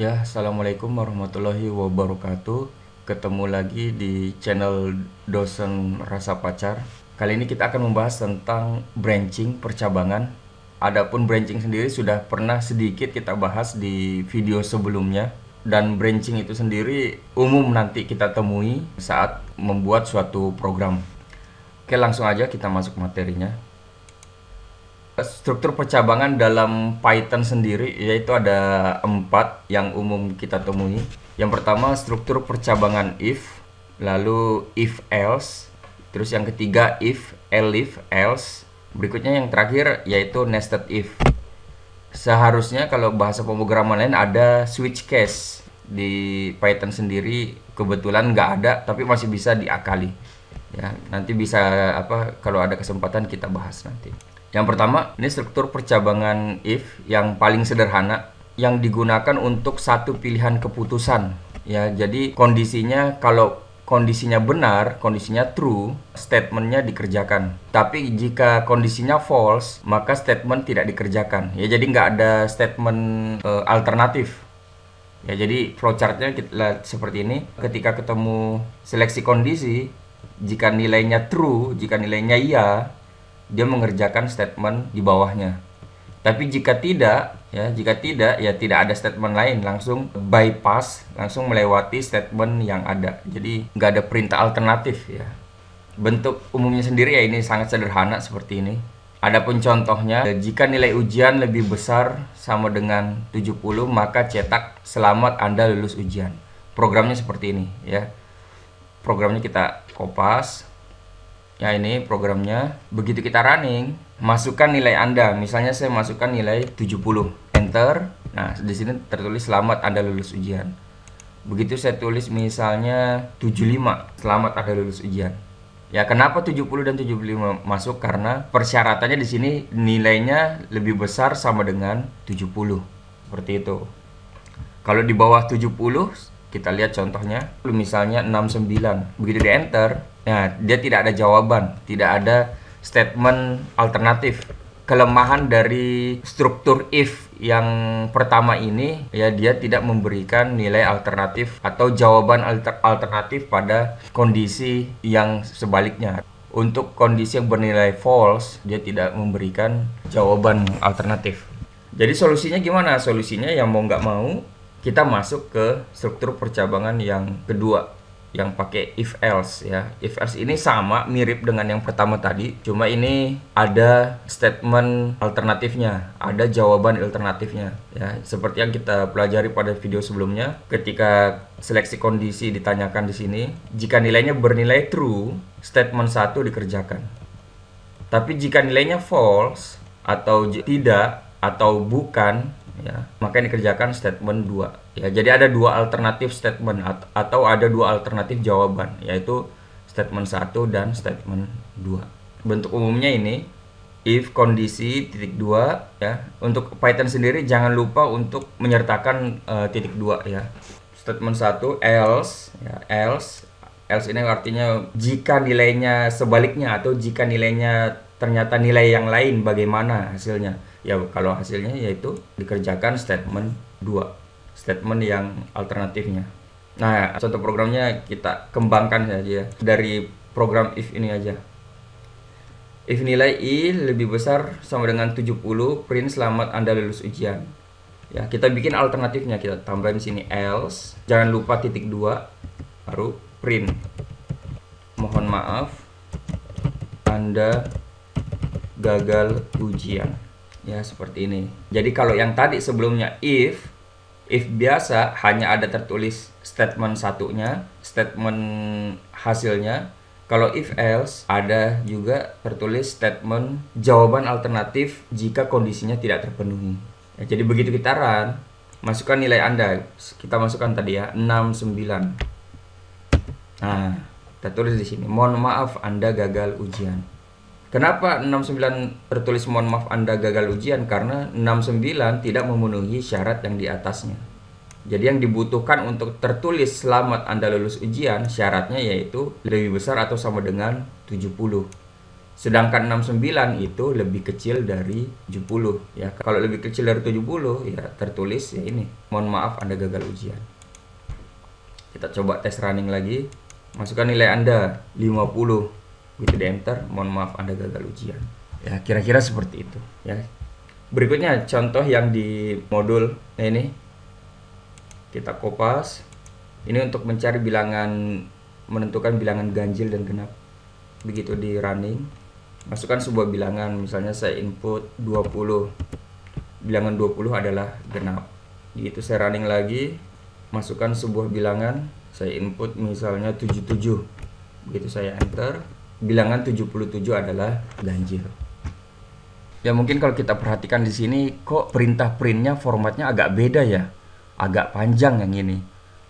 Ya, Assalamualaikum warahmatullahi wabarakatuh. Ketemu lagi di channel dosen rasa pacar. Kali ini kita akan membahas tentang branching percabangan. Adapun branching sendiri sudah pernah sedikit kita bahas di video sebelumnya dan branching itu sendiri umum nanti kita temui saat membuat suatu program. Oke, langsung aja kita masuk materinya. Eh, struktur percabangan dalam Python sendiri yaitu ada empat yang umum kita temui. Yang pertama struktur percabangan if, lalu if else, terus yang ketiga if, elif, else. Berikutnya yang terakhir yaitu nested if. Seharusnya kalau bahasa pemrograman lain ada switch case di Python sendiri kebetulan nggak ada tapi masih bisa diakali. Ya, nanti bisa apa kalau ada kesempatan kita bahas nanti. Yang pertama, ini struktur percabangan if yang paling sederhana yang digunakan untuk satu pilihan keputusan. Ya, jadi kondisinya kalau kondisinya benar, kondisinya true, statementnya dikerjakan. Tapi jika kondisinya false, maka statement tidak dikerjakan. Ya, jadi nggak ada statement e, alternatif. Ya, jadi flowchartnya kita lihat seperti ini. Ketika ketemu seleksi kondisi, jika nilainya true, jika nilainya iya, dia mengerjakan statement di bawahnya. Tapi jika tidak, ya jika tidak ya tidak ada statement lain, langsung bypass, langsung melewati statement yang ada. Jadi nggak ada perintah alternatif ya. Bentuk umumnya sendiri ya ini sangat sederhana seperti ini. Adapun contohnya, eh, jika nilai ujian lebih besar sama dengan 70, maka cetak selamat Anda lulus ujian. Programnya seperti ini ya. Programnya kita kopas, ya ini programnya begitu kita running masukkan nilai Anda misalnya saya masukkan nilai 70 enter nah di sini tertulis selamat Anda lulus ujian begitu saya tulis misalnya 75 selamat Anda lulus ujian Ya kenapa 70 dan 75 masuk? Karena persyaratannya di sini nilainya lebih besar sama dengan 70. Seperti itu. Kalau di bawah 70, kita lihat contohnya. Misalnya 69. Begitu di enter, Nah, dia tidak ada jawaban, tidak ada statement alternatif. Kelemahan dari struktur if yang pertama ini ya dia tidak memberikan nilai alternatif atau jawaban alter alternatif pada kondisi yang sebaliknya. Untuk kondisi yang bernilai false, dia tidak memberikan jawaban alternatif. Jadi solusinya gimana? Solusinya yang mau nggak mau kita masuk ke struktur percabangan yang kedua yang pakai if else ya. If else ini sama mirip dengan yang pertama tadi, cuma ini ada statement alternatifnya, ada jawaban alternatifnya ya. Seperti yang kita pelajari pada video sebelumnya, ketika seleksi kondisi ditanyakan di sini, jika nilainya bernilai true, statement satu dikerjakan. Tapi jika nilainya false atau tidak atau bukan ya, maka dikerjakan statement 2 Ya, jadi ada dua alternatif statement atau ada dua alternatif jawaban, yaitu statement 1 dan statement 2. Bentuk umumnya ini if kondisi titik dua ya. Untuk Python sendiri jangan lupa untuk menyertakan uh, titik dua ya. Statement satu else ya, else else ini artinya jika nilainya sebaliknya atau jika nilainya ternyata nilai yang lain bagaimana hasilnya. Ya, kalau hasilnya yaitu dikerjakan statement 2 statement yang alternatifnya. Nah, contoh programnya kita kembangkan saja dari program if ini aja. If nilai i lebih besar sama dengan 70, print selamat Anda lulus ujian. Ya, kita bikin alternatifnya, kita tambahin sini else, jangan lupa titik dua, baru print. Mohon maaf, Anda gagal ujian. Ya, seperti ini. Jadi kalau yang tadi sebelumnya if If biasa hanya ada tertulis statement satunya, statement hasilnya. Kalau if else ada juga tertulis statement jawaban alternatif jika kondisinya tidak terpenuhi. Ya, jadi begitu kita run, masukkan nilai Anda. Kita masukkan tadi ya 69. Nah, kita tulis di sini. Mohon maaf Anda gagal ujian. Kenapa 69 tertulis mohon maaf Anda gagal ujian? Karena 69 tidak memenuhi syarat yang di atasnya. Jadi yang dibutuhkan untuk tertulis selamat Anda lulus ujian syaratnya yaitu lebih besar atau sama dengan 70. Sedangkan 69 itu lebih kecil dari 70 ya. Kalau lebih kecil dari 70 ya tertulis ya ini. Mohon maaf Anda gagal ujian. Kita coba tes running lagi. Masukkan nilai Anda 50 gitu di enter. Mohon maaf Anda gagal ujian. Ya kira-kira seperti itu ya. Berikutnya contoh yang di modul ini kita kopas ini untuk mencari bilangan menentukan bilangan ganjil dan genap begitu di running masukkan sebuah bilangan misalnya saya input 20 bilangan 20 adalah genap begitu saya running lagi masukkan sebuah bilangan saya input misalnya 77 begitu saya enter bilangan 77 adalah ganjil Ya mungkin kalau kita perhatikan di sini kok perintah printnya formatnya agak beda ya agak panjang yang ini.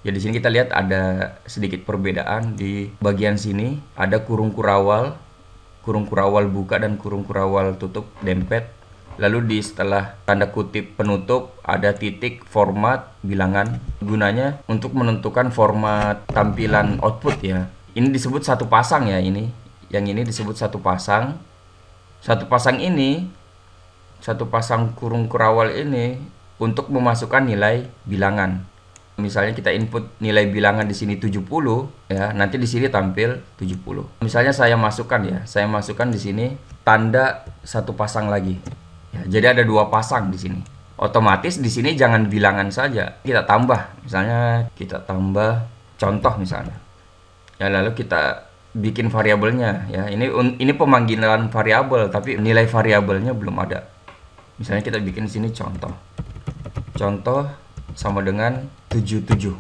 Ya di sini kita lihat ada sedikit perbedaan di bagian sini ada kurung kurawal, kurung kurawal buka dan kurung kurawal tutup dempet. Lalu di setelah tanda kutip penutup ada titik format bilangan gunanya untuk menentukan format tampilan output ya. Ini disebut satu pasang ya ini. Yang ini disebut satu pasang. Satu pasang ini satu pasang kurung kurawal ini untuk memasukkan nilai bilangan. Misalnya kita input nilai bilangan di sini 70 ya, nanti di sini tampil 70. Misalnya saya masukkan ya, saya masukkan di sini tanda satu pasang lagi. Ya, jadi ada dua pasang di sini. Otomatis di sini jangan bilangan saja, kita tambah. Misalnya kita tambah contoh misalnya. Ya lalu kita bikin variabelnya ya. Ini ini pemanggilan variabel tapi nilai variabelnya belum ada. Misalnya kita bikin di sini contoh contoh sama dengan 77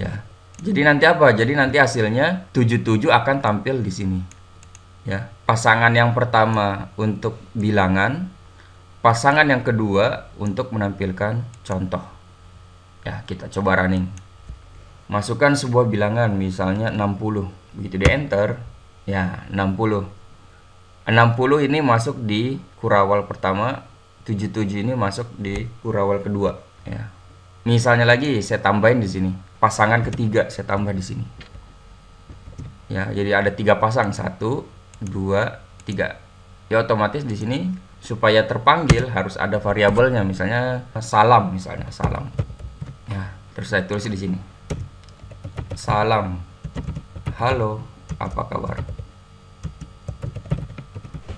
ya jadi hmm. nanti apa jadi nanti hasilnya 77 akan tampil di sini ya pasangan yang pertama untuk bilangan pasangan yang kedua untuk menampilkan contoh ya kita coba running masukkan sebuah bilangan misalnya 60 begitu di enter ya 60 60 ini masuk di kurawal pertama 77 ini masuk di kurawal kedua ya. Misalnya lagi saya tambahin di sini, pasangan ketiga saya tambah di sini. Ya, jadi ada tiga pasang, satu, dua, tiga. Ya otomatis di sini supaya terpanggil harus ada variabelnya, misalnya salam misalnya salam. Ya, terus saya tulis di sini. Salam. Halo, apa kabar?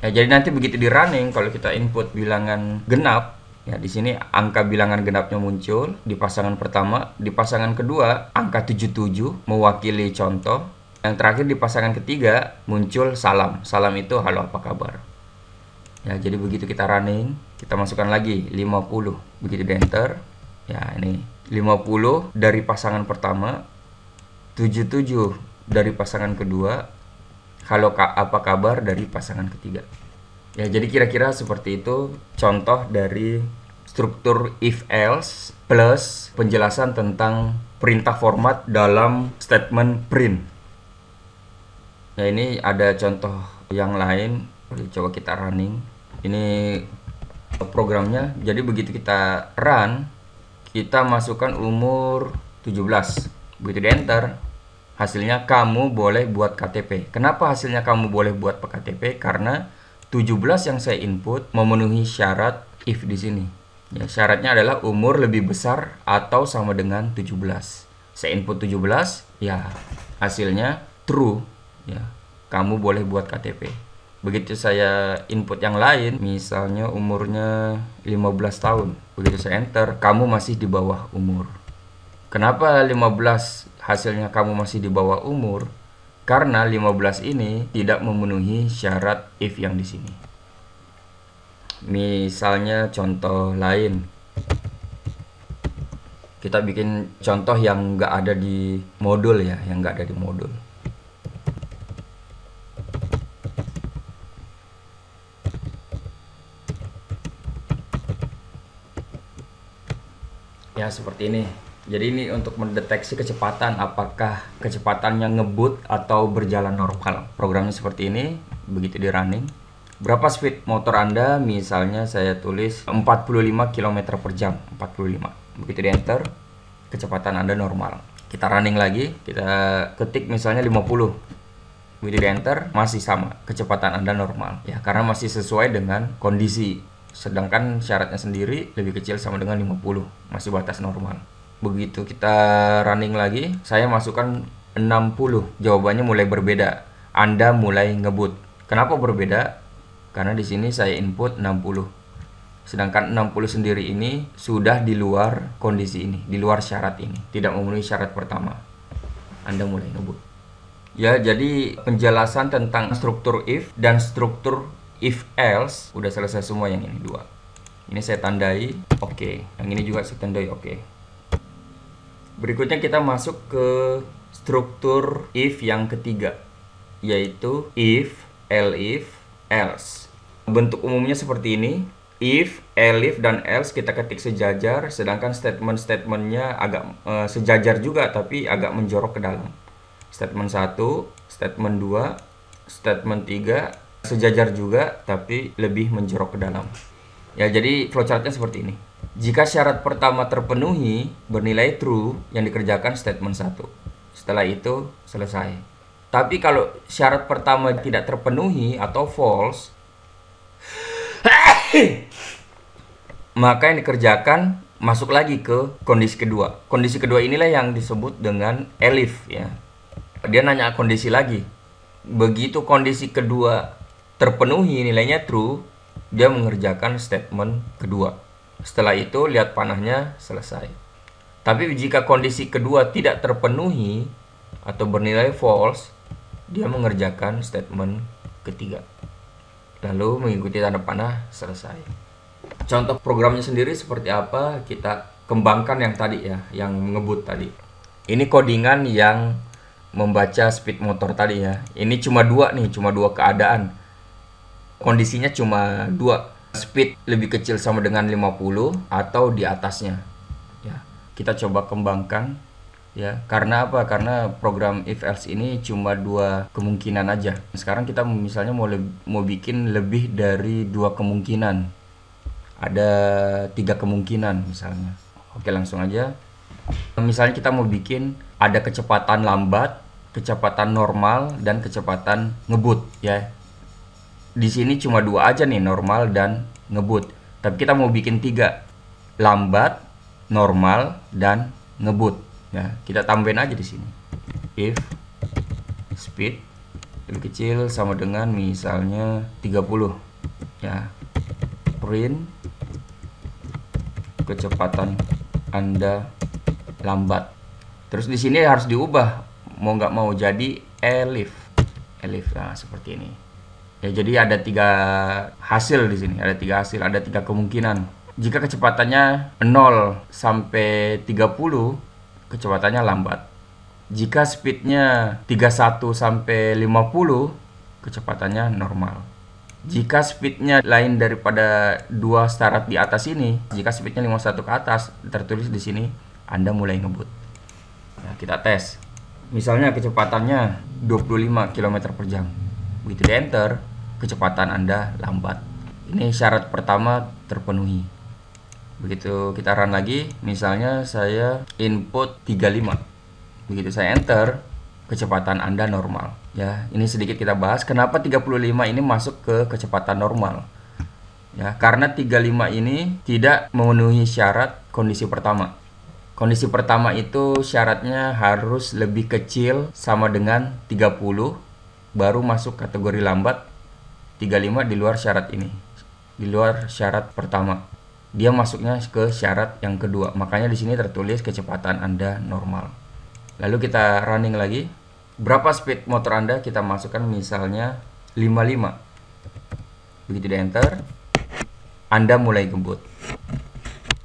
Ya, jadi nanti begitu di running kalau kita input bilangan genap Ya, di sini angka bilangan genapnya muncul di pasangan pertama, di pasangan kedua angka 77 mewakili contoh. Yang terakhir di pasangan ketiga muncul salam. Salam itu halo apa kabar. Ya, jadi begitu kita running, kita masukkan lagi 50. Begitu di enter, ya ini 50 dari pasangan pertama, 77 dari pasangan kedua, halo apa kabar dari pasangan ketiga. Ya, jadi kira-kira seperti itu contoh dari struktur if else plus penjelasan tentang perintah format dalam statement print. ya ini ada contoh yang lain, coba kita running. Ini programnya. Jadi begitu kita run, kita masukkan umur 17. Begitu di enter, hasilnya kamu boleh buat KTP. Kenapa hasilnya kamu boleh buat KTP? Karena 17 yang saya input memenuhi syarat if di sini. Ya, syaratnya adalah umur lebih besar atau sama dengan 17. Saya input 17, ya hasilnya true. Ya, kamu boleh buat KTP. Begitu saya input yang lain, misalnya umurnya 15 tahun. Begitu saya enter, kamu masih di bawah umur. Kenapa 15 hasilnya kamu masih di bawah umur karena 15 ini tidak memenuhi syarat if yang di sini. Misalnya contoh lain. Kita bikin contoh yang enggak ada di modul ya, yang enggak ada di modul. Ya, seperti ini. Jadi ini untuk mendeteksi kecepatan apakah kecepatannya ngebut atau berjalan normal. Programnya seperti ini, begitu di running. Berapa speed motor Anda? Misalnya saya tulis 45 km per jam, 45. Begitu di enter, kecepatan Anda normal. Kita running lagi, kita ketik misalnya 50. Begitu di enter, masih sama, kecepatan Anda normal. Ya, karena masih sesuai dengan kondisi. Sedangkan syaratnya sendiri lebih kecil sama dengan 50, masih batas normal begitu kita running lagi saya masukkan 60 jawabannya mulai berbeda Anda mulai ngebut kenapa berbeda karena di sini saya input 60 sedangkan 60 sendiri ini sudah di luar kondisi ini di luar syarat ini tidak memenuhi syarat pertama Anda mulai ngebut ya jadi penjelasan tentang struktur if dan struktur if else udah selesai semua yang ini dua ini saya tandai oke okay. yang ini juga saya tandai oke okay. Berikutnya kita masuk ke struktur if yang ketiga, yaitu if, elif, else. Bentuk umumnya seperti ini. If, elif dan else kita ketik sejajar, sedangkan statement-statementnya agak uh, sejajar juga, tapi agak menjorok ke dalam. Statement 1, statement 2, statement 3, sejajar juga, tapi lebih menjorok ke dalam. Ya, jadi flowchartnya seperti ini. Jika syarat pertama terpenuhi, bernilai true yang dikerjakan statement 1. Setelah itu, selesai. Tapi kalau syarat pertama tidak terpenuhi atau false, maka yang dikerjakan masuk lagi ke kondisi kedua. Kondisi kedua inilah yang disebut dengan elif ya. Dia nanya kondisi lagi. Begitu kondisi kedua terpenuhi nilainya true, dia mengerjakan statement kedua. Setelah itu lihat panahnya selesai. Tapi jika kondisi kedua tidak terpenuhi atau bernilai false, dia mengerjakan statement ketiga. Lalu mengikuti tanda panah selesai. Contoh programnya sendiri seperti apa? Kita kembangkan yang tadi ya, yang ngebut tadi. Ini codingan yang membaca speed motor tadi ya. Ini cuma dua nih, cuma dua keadaan kondisinya cuma dua speed lebih kecil sama dengan 50 atau di atasnya ya kita coba kembangkan ya karena apa karena program if else ini cuma dua kemungkinan aja sekarang kita misalnya mau mau bikin lebih dari dua kemungkinan ada tiga kemungkinan misalnya oke langsung aja misalnya kita mau bikin ada kecepatan lambat kecepatan normal dan kecepatan ngebut ya di sini cuma dua aja nih normal dan ngebut tapi kita mau bikin tiga lambat normal dan ngebut ya kita tambahin aja di sini if speed lebih kecil sama dengan misalnya 30 ya print kecepatan anda lambat terus di sini harus diubah mau nggak mau jadi elif elif nah seperti ini Ya, jadi ada tiga hasil di sini, ada tiga hasil, ada tiga kemungkinan. Jika kecepatannya 0 sampai 30, kecepatannya lambat. Jika speednya 31 sampai 50, kecepatannya normal. Jika speednya lain daripada dua syarat di atas ini, jika speednya 51 ke atas, tertulis di sini, Anda mulai ngebut. Nah, kita tes. Misalnya kecepatannya 25 km per jam. Begitu di enter, kecepatan Anda lambat. Ini syarat pertama terpenuhi. Begitu kita run lagi, misalnya saya input 35. Begitu saya enter, kecepatan Anda normal. Ya, ini sedikit kita bahas kenapa 35 ini masuk ke kecepatan normal. Ya, karena 35 ini tidak memenuhi syarat kondisi pertama. Kondisi pertama itu syaratnya harus lebih kecil sama dengan 30 baru masuk kategori lambat 35 di luar syarat ini di luar syarat pertama dia masuknya ke syarat yang kedua makanya di sini tertulis kecepatan anda normal lalu kita running lagi berapa speed motor anda kita masukkan misalnya 55 begitu di enter anda mulai gembut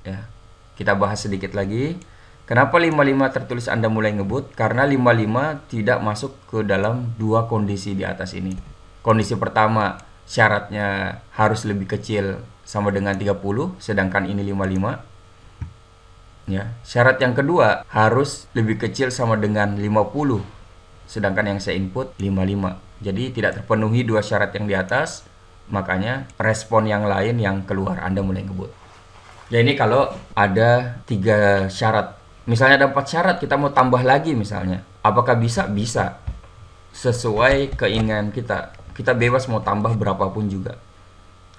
ya kita bahas sedikit lagi kenapa 55 tertulis anda mulai ngebut karena 55 tidak masuk ke dalam dua kondisi di atas ini kondisi pertama syaratnya harus lebih kecil sama dengan 30 sedangkan ini 55 ya syarat yang kedua harus lebih kecil sama dengan 50 sedangkan yang saya input 55 jadi tidak terpenuhi dua syarat yang di atas makanya respon yang lain yang keluar Anda mulai ngebut ya ini kalau ada tiga syarat misalnya ada empat syarat kita mau tambah lagi misalnya apakah bisa bisa sesuai keinginan kita kita bebas mau tambah berapapun juga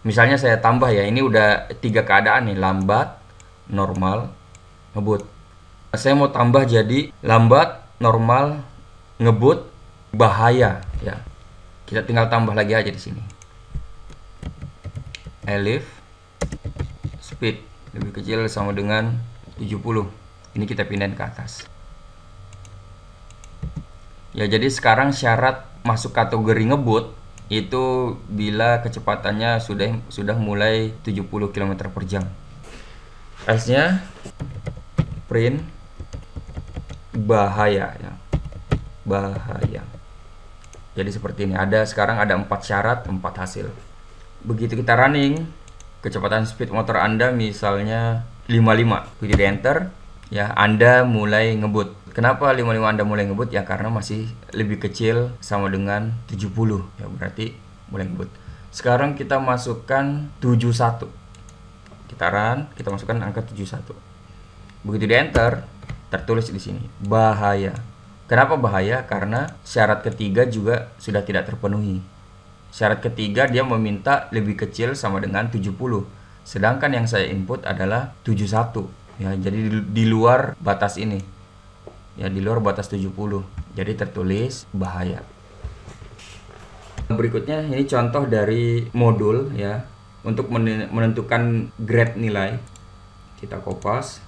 misalnya saya tambah ya ini udah tiga keadaan nih lambat normal ngebut saya mau tambah jadi lambat normal ngebut bahaya ya kita tinggal tambah lagi aja di sini elif speed lebih kecil sama dengan 70 ini kita pindahin ke atas ya jadi sekarang syarat masuk kategori ngebut itu bila kecepatannya sudah sudah mulai 70 km per jam S nya print bahaya ya. bahaya jadi seperti ini ada sekarang ada empat syarat empat hasil begitu kita running kecepatan speed motor anda misalnya 55 begitu enter ya anda mulai ngebut Kenapa 55 Anda mulai ngebut? Ya karena masih lebih kecil sama dengan 70. Ya berarti mulai ngebut. Sekarang kita masukkan 71. Kita run, kita masukkan angka 71. Begitu di enter, tertulis di sini bahaya. Kenapa bahaya? Karena syarat ketiga juga sudah tidak terpenuhi. Syarat ketiga dia meminta lebih kecil sama dengan 70. Sedangkan yang saya input adalah 71. Ya, jadi di luar batas ini ya di luar batas 70 jadi tertulis bahaya berikutnya ini contoh dari modul ya untuk menentukan grade nilai kita kopas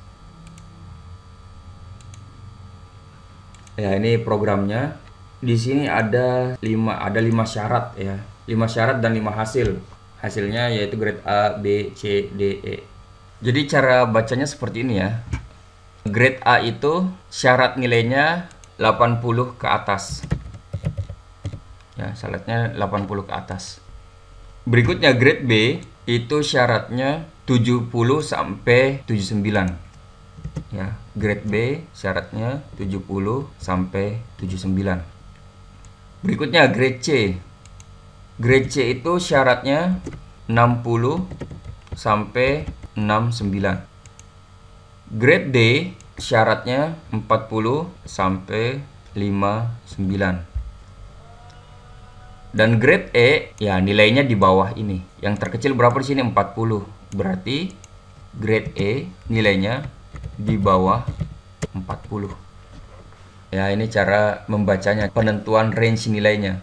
ya ini programnya di sini ada lima ada lima syarat ya lima syarat dan lima hasil hasilnya yaitu grade A, B, C, D, E jadi cara bacanya seperti ini ya Grade A itu syarat nilainya 80 ke atas. Ya, syaratnya 80 ke atas. Berikutnya grade B itu syaratnya 70 sampai 79. Ya, grade B syaratnya 70 sampai 79. Berikutnya grade C. Grade C itu syaratnya 60 sampai 69. Grade D syaratnya 40 sampai 59. Dan grade E ya nilainya di bawah ini. Yang terkecil berapa di sini 40. Berarti grade E nilainya di bawah 40. Ya, ini cara membacanya, penentuan range nilainya.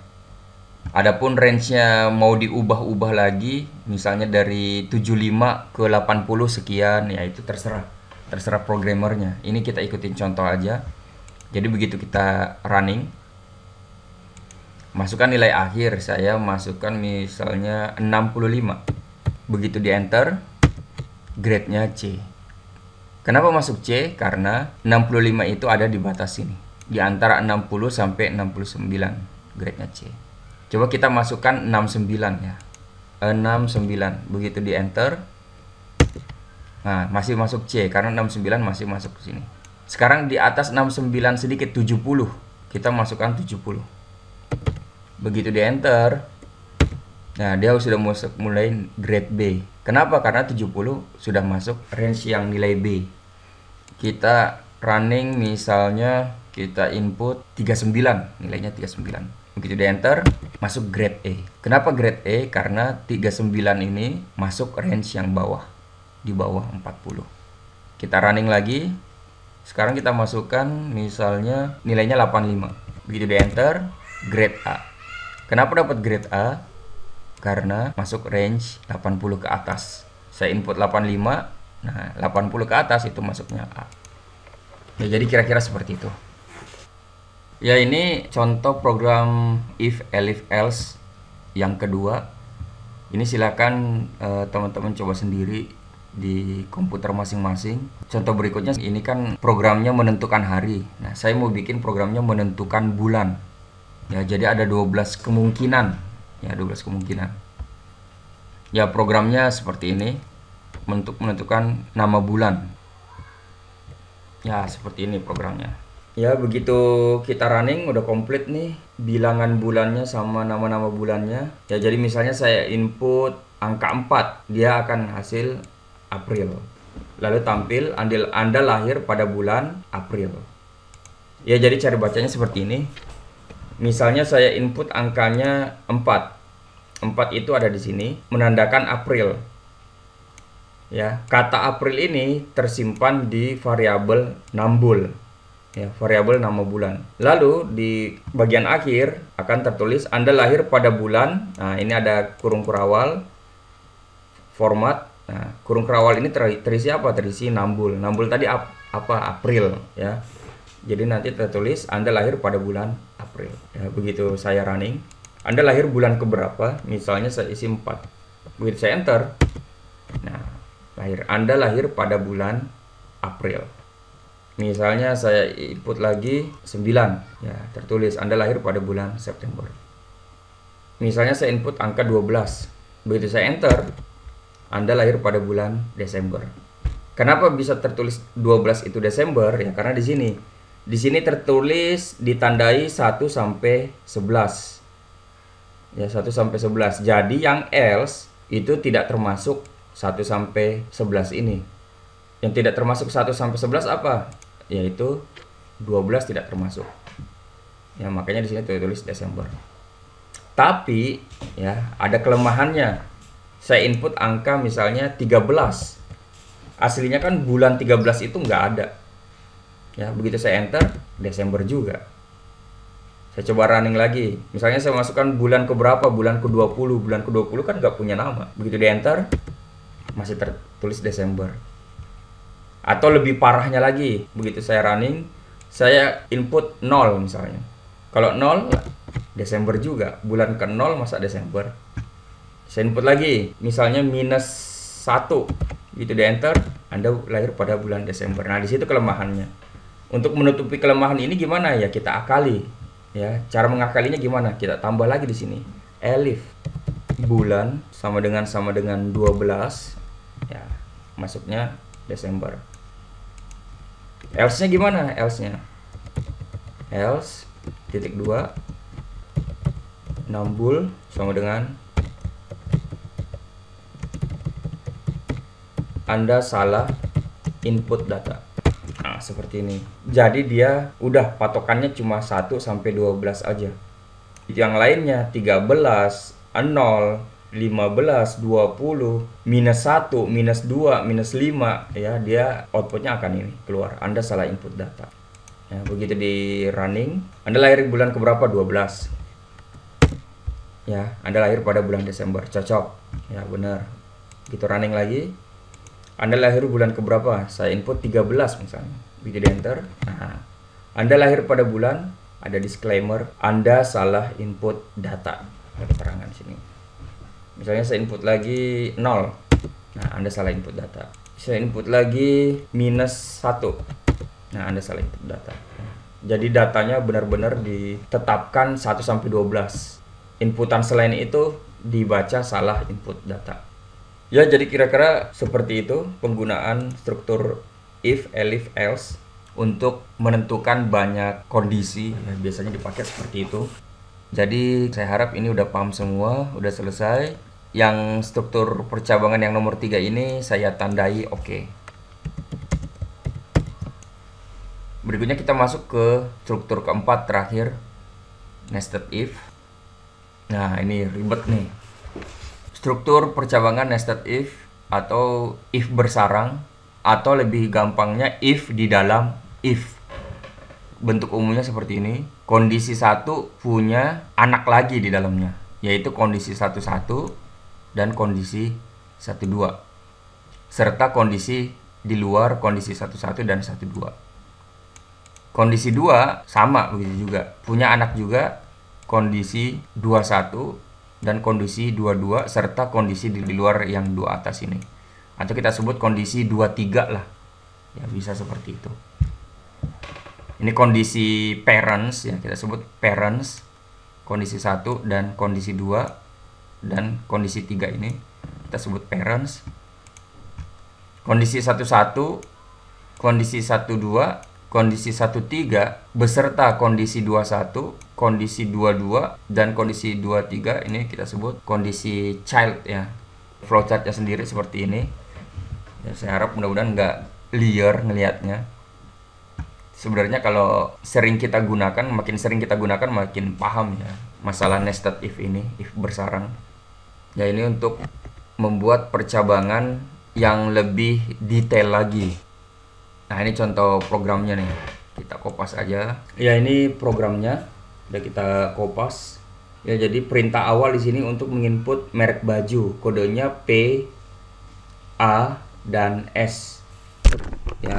Adapun range-nya mau diubah-ubah lagi, misalnya dari 75 ke 80 sekian, ya itu terserah terserah programmernya ini kita ikutin contoh aja jadi begitu kita running masukkan nilai akhir saya masukkan misalnya 65 begitu di enter grade-nya C kenapa masuk C karena 65 itu ada di batas ini. di antara 60 sampai 69 grade-nya C coba kita masukkan 69 ya 69 begitu di enter Nah, masih masuk C karena 69 masih masuk ke sini. Sekarang di atas 69 sedikit 70. Kita masukkan 70. Begitu di enter. Nah, dia sudah masuk mulai grade B. Kenapa? Karena 70 sudah masuk range yang nilai B. Kita running misalnya kita input 39, nilainya 39. Begitu di enter, masuk grade E. Kenapa grade E? Karena 39 ini masuk range yang bawah di bawah 40 kita running lagi sekarang kita masukkan misalnya nilainya 85 begitu di enter grade A kenapa dapat grade A karena masuk range 80 ke atas saya input 85 nah 80 ke atas itu masuknya A ya jadi kira-kira seperti itu ya ini contoh program if elif else yang kedua ini silakan eh, teman-teman uh, coba sendiri di komputer masing-masing. Contoh berikutnya ini kan programnya menentukan hari. Nah, saya mau bikin programnya menentukan bulan. Ya, jadi ada 12 kemungkinan. Ya, 12 kemungkinan. Ya, programnya seperti ini untuk menentukan nama bulan. Ya, seperti ini programnya. Ya, begitu kita running udah komplit nih bilangan bulannya sama nama-nama bulannya. Ya, jadi misalnya saya input angka 4, dia akan hasil April. Lalu tampil andil Anda lahir pada bulan April. Ya jadi cara bacanya seperti ini. Misalnya saya input angkanya 4. 4 itu ada di sini menandakan April. Ya, kata April ini tersimpan di variabel nambul. Ya, variabel nama bulan. Lalu di bagian akhir akan tertulis Anda lahir pada bulan. Nah, ini ada kurung kurawal format Nah, kurung kerawal ini ter terisi apa? Terisi nambul. Nambul tadi ap apa? April ya. Jadi nanti tertulis Anda lahir pada bulan April. Ya, begitu saya running, Anda lahir bulan keberapa? Misalnya saya isi 4. Begitu saya enter, nah, lahir Anda lahir pada bulan April. Misalnya saya input lagi 9, ya, tertulis Anda lahir pada bulan September. Misalnya saya input angka 12. Begitu saya enter, anda lahir pada bulan Desember. Kenapa bisa tertulis 12 itu Desember? Ya karena di sini. Di sini tertulis ditandai 1 sampai 11. Ya 1 sampai 11. Jadi yang else itu tidak termasuk 1 sampai 11 ini. Yang tidak termasuk 1 sampai 11 apa? Yaitu 12 tidak termasuk. Ya makanya di sini tertulis Desember. Tapi ya ada kelemahannya saya input angka misalnya 13 aslinya kan bulan 13 itu nggak ada ya begitu saya enter Desember juga saya coba running lagi misalnya saya masukkan bulan ke berapa bulan ke 20 bulan ke 20 kan nggak punya nama begitu di enter masih tertulis Desember atau lebih parahnya lagi begitu saya running saya input 0 misalnya kalau 0 Desember juga bulan ke 0 masa Desember saya input lagi, misalnya minus 1. Gitu di enter, Anda lahir pada bulan Desember. Nah, di situ kelemahannya. Untuk menutupi kelemahan ini gimana ya? Kita akali. Ya, cara mengakalinya gimana? Kita tambah lagi di sini. Elif bulan sama dengan sama dengan 12 ya masuknya Desember else nya gimana else nya else titik 2 6 bul sama dengan Anda salah input data. Nah, seperti ini. Jadi dia udah patokannya cuma 1 sampai 12 aja. Yang lainnya 13, 0, 15, 20, minus 1, minus 2, minus 5 ya dia outputnya akan ini keluar. Anda salah input data. Ya, begitu di running, Anda lahir bulan keberapa? 12 ya Anda lahir pada bulan Desember cocok ya benar gitu running lagi anda lahir bulan keberapa? Saya input 13 misalnya. Jadi enter. Nah, Anda lahir pada bulan, ada disclaimer, Anda salah input data. Ada keterangan sini. Misalnya saya input lagi 0. Nah, Anda salah input data. Saya input lagi minus 1. Nah, Anda salah input data. Jadi datanya benar-benar ditetapkan 1 sampai 12. Inputan selain itu dibaca salah input data. Ya, jadi kira-kira seperti itu penggunaan struktur if, elif, else untuk menentukan banyak kondisi. Ya, biasanya dipakai seperti itu. Jadi saya harap ini udah paham semua, udah selesai. Yang struktur percabangan yang nomor tiga ini saya tandai oke. Okay. Berikutnya kita masuk ke struktur keempat terakhir, nested if. Nah, ini ribet nih struktur percabangan nested if atau if bersarang atau lebih gampangnya if di dalam if bentuk umumnya seperti ini kondisi satu punya anak lagi di dalamnya yaitu kondisi satu satu dan kondisi satu dua serta kondisi di luar kondisi satu satu dan satu dua kondisi dua sama begitu juga punya anak juga kondisi dua satu dan kondisi 22 serta kondisi di luar yang dua atas ini atau kita sebut kondisi 23 lah ya bisa seperti itu ini kondisi parents ya kita sebut parents kondisi satu dan kondisi 2 dan kondisi 3 ini kita sebut parents kondisi 11 kondisi 12 kondisi 13 beserta kondisi 21, kondisi 22 dan kondisi 23 ini kita sebut kondisi child ya. Flowchartnya sendiri seperti ini. Ya, saya harap mudah-mudahan nggak liar ngelihatnya. Sebenarnya kalau sering kita gunakan, makin sering kita gunakan makin paham ya masalah nested if ini, if bersarang. Ya ini untuk membuat percabangan yang lebih detail lagi Nah ini contoh programnya nih. Kita kopas aja. Ya ini programnya. Udah kita kopas. Ya jadi perintah awal di sini untuk menginput merek baju. Kodenya P, A dan S. Ya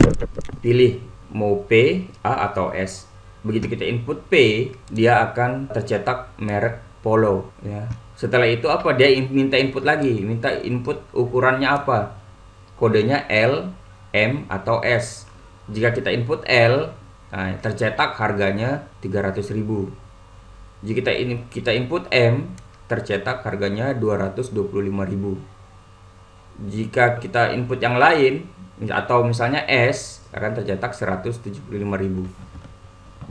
pilih mau P, A atau S. Begitu kita input P, dia akan tercetak merek polo. Ya. Setelah itu apa dia minta input lagi, minta input ukurannya apa. Kodenya L M atau S. Jika kita input L, nah, tercetak harganya 300.000. Jika kita kita input M, tercetak harganya 225.000. Jika kita input yang lain atau misalnya S akan tercetak 175.000.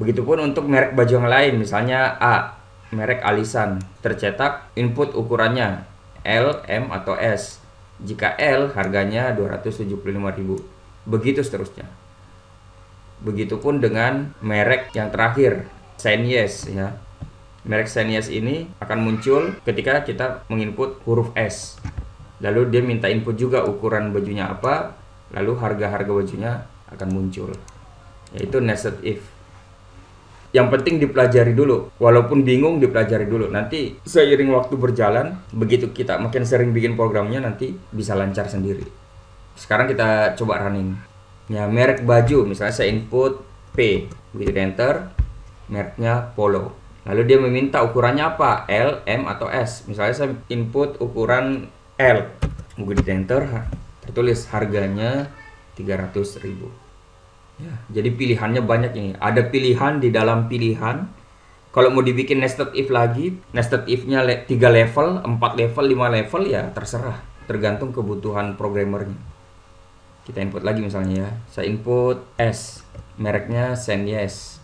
Begitupun untuk merek baju yang lain misalnya A, merek Alisan, tercetak input ukurannya L, M atau S jika L harganya 275.000. Begitu seterusnya. Begitupun dengan merek yang terakhir, Senyes ya. Merek Senyes ini akan muncul ketika kita menginput huruf S. Lalu dia minta input juga ukuran bajunya apa, lalu harga-harga bajunya akan muncul. Yaitu nested if yang penting dipelajari dulu walaupun bingung dipelajari dulu nanti seiring waktu berjalan begitu kita makin sering bikin programnya nanti bisa lancar sendiri sekarang kita coba running ya merek baju misalnya saya input P begitu enter mereknya polo lalu dia meminta ukurannya apa L M atau S misalnya saya input ukuran L begitu enter tertulis harganya 300 ribu Ya. jadi pilihannya banyak ini. Ada pilihan di dalam pilihan. Kalau mau dibikin nested if lagi, nested if-nya 3 level, 4 level, 5 level ya terserah. Tergantung kebutuhan programmernya. Kita input lagi misalnya ya. Saya input S, mereknya send Yes.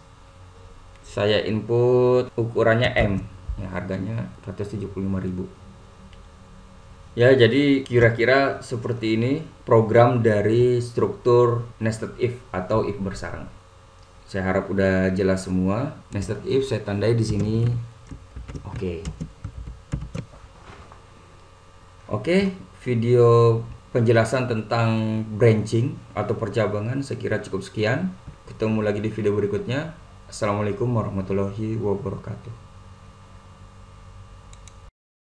Saya input ukurannya M, ya harganya 175.000. Ya, jadi kira-kira seperti ini program dari struktur nested if atau if bersarang. Saya harap udah jelas semua. Nested if saya tandai di sini. Oke. Okay. Oke, okay, video penjelasan tentang branching atau percabangan sekira cukup sekian. Ketemu lagi di video berikutnya. Assalamualaikum warahmatullahi wabarakatuh.